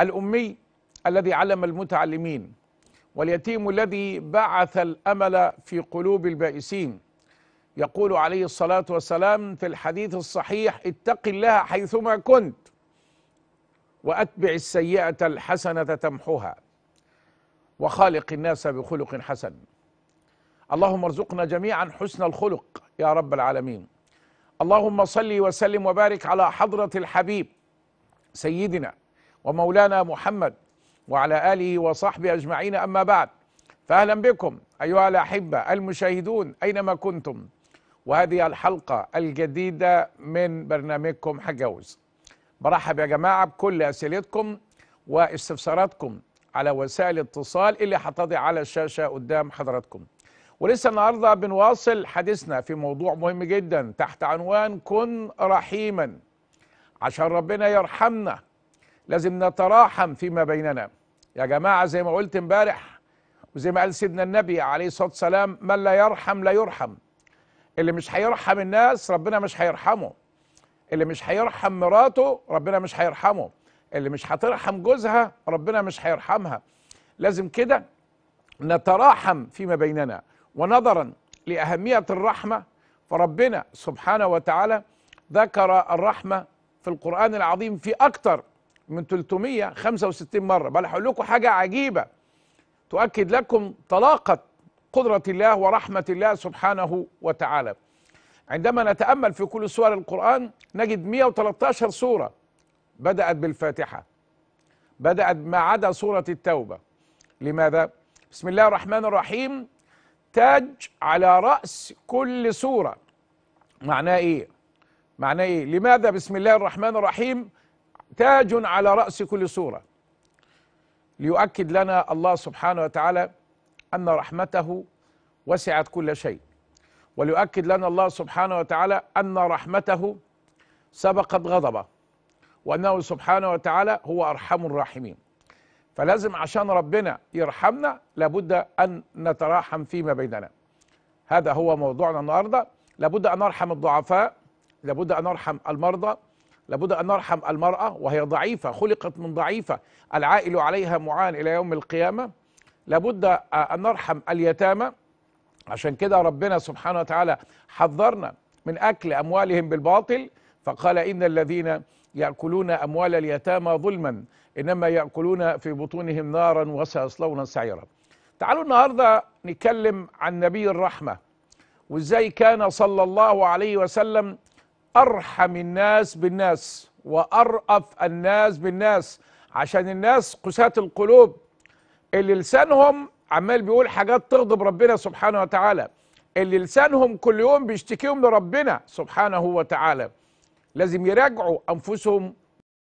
الأمي الذي علم المتعلمين واليتيم الذي بعث الأمل في قلوب البائسين يقول عليه الصلاة والسلام في الحديث الصحيح اتق الله حيثما كنت وأتبع السيئة الحسنة تمحها وخالق الناس بخلق حسن اللهم ارزقنا جميعا حسن الخلق يا رب العالمين اللهم صلي وسلم وبارك على حضرة الحبيب سيدنا ومولانا محمد وعلى آله وصحبه أجمعين أما بعد فأهلا بكم أيها الأحبة المشاهدون أينما كنتم وهذه الحلقة الجديدة من برنامجكم حجوز برحب يا جماعة بكل أسئلتكم واستفساراتكم على وسائل الاتصال اللي هتضع على الشاشة قدام حضراتكم ولسه النهاردة بنواصل حديثنا في موضوع مهم جدا تحت عنوان كن رحيما عشان ربنا يرحمنا لازم نتراحم فيما بيننا يا جماعة زي ما قلت امبارح وزي ما قال سيدنا النبي عليه الصلاة والسلام من لا يرحم لا يرحم اللي مش هيرحم الناس ربنا مش هيرحمه اللي مش هيرحم مراته ربنا مش هيرحمه اللي مش هترحم جوزها ربنا مش هيرحمها لازم كده نتراحم فيما بيننا ونظرا لأهمية الرحمة فربنا سبحانه وتعالى ذكر الرحمة في القرآن العظيم في أكثر من 365 مرة بل هقول لكم حاجة عجيبة تؤكد لكم طلاقة قدرة الله ورحمة الله سبحانه وتعالى عندما نتأمل في كل سور القرآن نجد 113 سورة بدأت بالفاتحة بدأت ما عدا سورة التوبة لماذا؟ بسم الله الرحمن الرحيم تاج على رأس كل سورة معناه إيه؟ معناه إيه؟ لماذا بسم الله الرحمن الرحيم؟ تاج على رأس كل صورة ليؤكد لنا الله سبحانه وتعالى أن رحمته وسعت كل شيء وليؤكد لنا الله سبحانه وتعالى أن رحمته سبقت غضبه وأنه سبحانه وتعالى هو أرحم الراحمين فلازم عشان ربنا يرحمنا لابد أن نتراحم فيما بيننا هذا هو موضوعنا النهاردة لابد أن نرحم الضعفاء لابد أن نرحم المرضى لابد أن نرحم المرأة وهي ضعيفة خلقت من ضعيفة العائل عليها معان إلى يوم القيامة لابد أن نرحم اليتامى عشان كده ربنا سبحانه وتعالى حذرنا من أكل أموالهم بالباطل فقال إن الذين يأكلون أموال اليتامى ظلما إنما يأكلون في بطونهم نارا وسيصلون سعيرا تعالوا النهاردة نتكلم عن نبي الرحمة وإزاي كان صلى الله عليه وسلم أرحم الناس بالناس وأرأف الناس بالناس عشان الناس قساة القلوب اللي لسانهم عمال بيقول حاجات تغضب ربنا سبحانه وتعالى اللي لسانهم كل يوم بيشتكيهم لربنا سبحانه وتعالى لازم يراجعوا أنفسهم